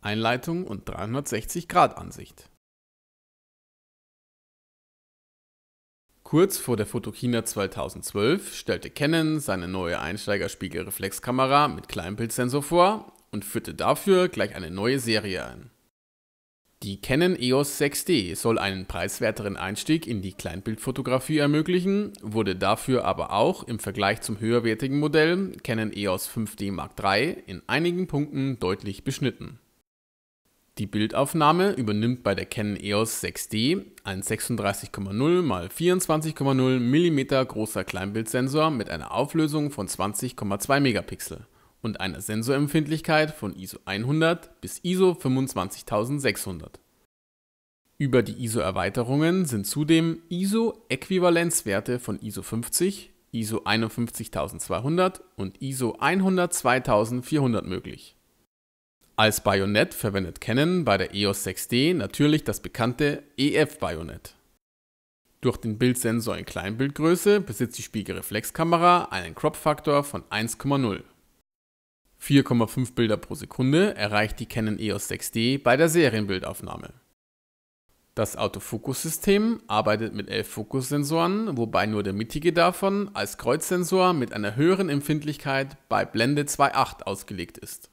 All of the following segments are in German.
Einleitung und 360-Grad-Ansicht. Kurz vor der Fotokina 2012 stellte Canon seine neue Einsteigerspiegelreflexkamera mit Kleinbildsensor vor und führte dafür gleich eine neue Serie ein. Die Canon EOS 6D soll einen preiswerteren Einstieg in die Kleinbildfotografie ermöglichen, wurde dafür aber auch im Vergleich zum höherwertigen Modell Canon EOS 5D Mark III in einigen Punkten deutlich beschnitten. Die Bildaufnahme übernimmt bei der Canon EOS 6D ein 36,0 x 24,0 mm großer Kleinbildsensor mit einer Auflösung von 20,2 Megapixel und einer Sensorempfindlichkeit von ISO 100 bis ISO 25600. Über die ISO-Erweiterungen sind zudem ISO-Äquivalenzwerte von ISO 50, ISO 51200 und ISO 100 2400 möglich als Bajonett verwendet Canon bei der EOS 6D natürlich das bekannte EF-Bajonett. Durch den Bildsensor in Kleinbildgröße besitzt die Spiegelreflexkamera einen Crop-Faktor von 1,0. 4,5 Bilder pro Sekunde erreicht die Canon EOS 6D bei der Serienbildaufnahme. Das Autofokus-System arbeitet mit elf Fokussensoren, wobei nur der mittige davon als Kreuzsensor mit einer höheren Empfindlichkeit bei Blende 2.8 ausgelegt ist.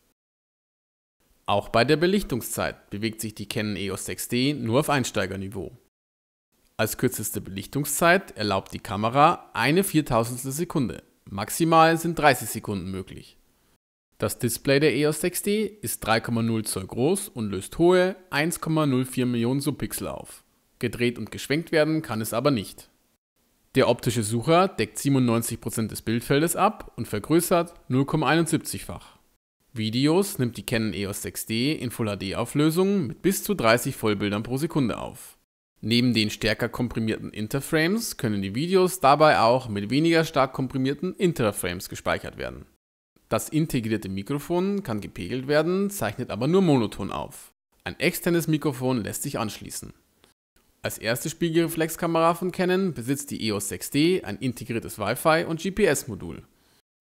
Auch bei der Belichtungszeit bewegt sich die Canon EOS 6D nur auf Einsteigerniveau. Als kürzeste Belichtungszeit erlaubt die Kamera eine Viertausendstel Sekunde. Maximal sind 30 Sekunden möglich. Das Display der EOS 6D ist 3,0 Zoll groß und löst hohe 1,04 Millionen Subpixel auf. Gedreht und geschwenkt werden kann es aber nicht. Der optische Sucher deckt 97% des Bildfeldes ab und vergrößert 0,71-fach. Videos nimmt die Canon EOS 6D in Full HD Auflösung mit bis zu 30 Vollbildern pro Sekunde auf. Neben den stärker komprimierten Interframes können die Videos dabei auch mit weniger stark komprimierten Interframes gespeichert werden. Das integrierte Mikrofon kann gepegelt werden, zeichnet aber nur monoton auf. Ein externes Mikrofon lässt sich anschließen. Als erste Spiegelreflexkamera von Canon besitzt die EOS 6D ein integriertes Wi-Fi und GPS-Modul.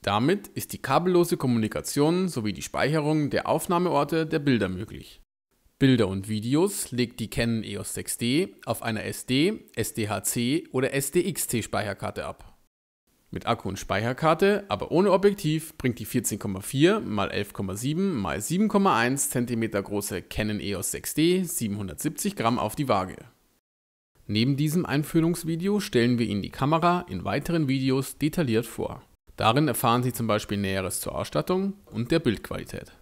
Damit ist die kabellose Kommunikation sowie die Speicherung der Aufnahmeorte der Bilder möglich. Bilder und Videos legt die Canon EOS 6D auf einer SD, SDHC oder SDXT Speicherkarte ab. Mit Akku und Speicherkarte, aber ohne Objektiv, bringt die 14,4 x 11,7 x 7,1 cm große Canon EOS 6D 770 Gramm auf die Waage. Neben diesem Einführungsvideo stellen wir Ihnen die Kamera in weiteren Videos detailliert vor. Darin erfahren Sie zum Beispiel Näheres zur Ausstattung und der Bildqualität.